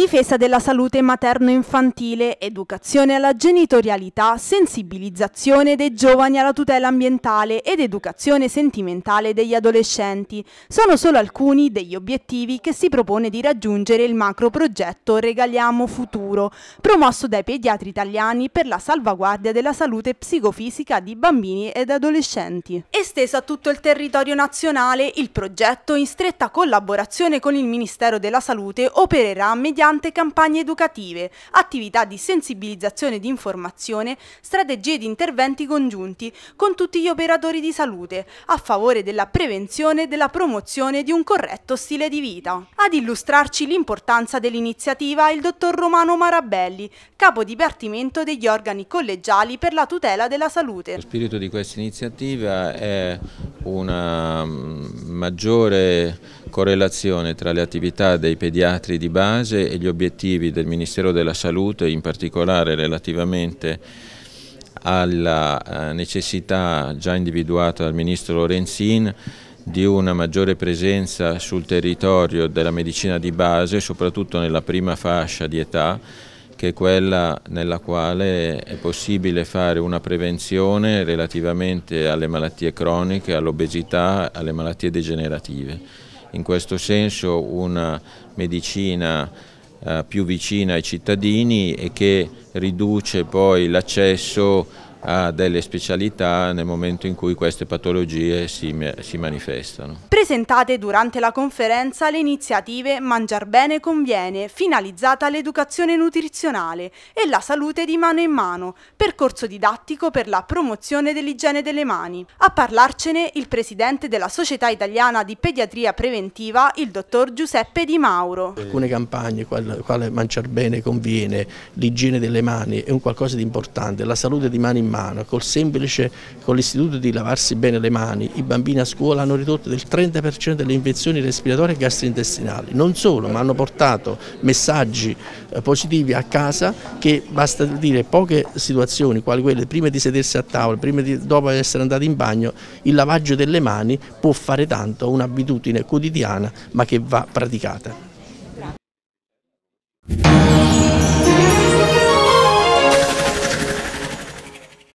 difesa della salute materno-infantile, educazione alla genitorialità, sensibilizzazione dei giovani alla tutela ambientale ed educazione sentimentale degli adolescenti. Sono solo alcuni degli obiettivi che si propone di raggiungere il macro progetto Regaliamo Futuro, promosso dai pediatri italiani per la salvaguardia della salute psicofisica di bambini ed adolescenti. Esteso a tutto il territorio nazionale, il progetto in stretta collaborazione con il Ministero della Salute opererà mediante tante campagne educative, attività di sensibilizzazione e di informazione, strategie di interventi congiunti con tutti gli operatori di salute a favore della prevenzione e della promozione di un corretto stile di vita. Ad illustrarci l'importanza dell'iniziativa il dottor Romano Marabelli, capo dipartimento degli organi collegiali per la tutela della salute. Lo spirito di questa iniziativa è una mm, maggiore correlazione tra le attività dei pediatri di base e gli obiettivi del Ministero della Salute, in particolare relativamente alla eh, necessità già individuata dal Ministro Lorenzin di una maggiore presenza sul territorio della medicina di base, soprattutto nella prima fascia di età, che è quella nella quale è possibile fare una prevenzione relativamente alle malattie croniche, all'obesità, alle malattie degenerative in questo senso una medicina eh, più vicina ai cittadini e che riduce poi l'accesso ha delle specialità nel momento in cui queste patologie si, si manifestano. Presentate durante la conferenza le iniziative Mangiar bene conviene, finalizzata all'educazione nutrizionale e la salute di mano in mano, percorso didattico per la promozione dell'igiene delle mani. A parlarcene il presidente della Società Italiana di Pediatria Preventiva, il dottor Giuseppe Di Mauro. Alcune campagne, quale mangiar bene conviene, l'igiene delle mani è un qualcosa di importante, la salute di mano in mano mano, col semplice, con l'istituto di lavarsi bene le mani, i bambini a scuola hanno ridotto del 30% delle infezioni respiratorie e gastrointestinali. Non solo, ma hanno portato messaggi eh, positivi a casa che basta dire poche situazioni, quali quelle prima di sedersi a tavola, prima di, dopo essere andati in bagno, il lavaggio delle mani può fare tanto, un'abitudine quotidiana ma che va praticata.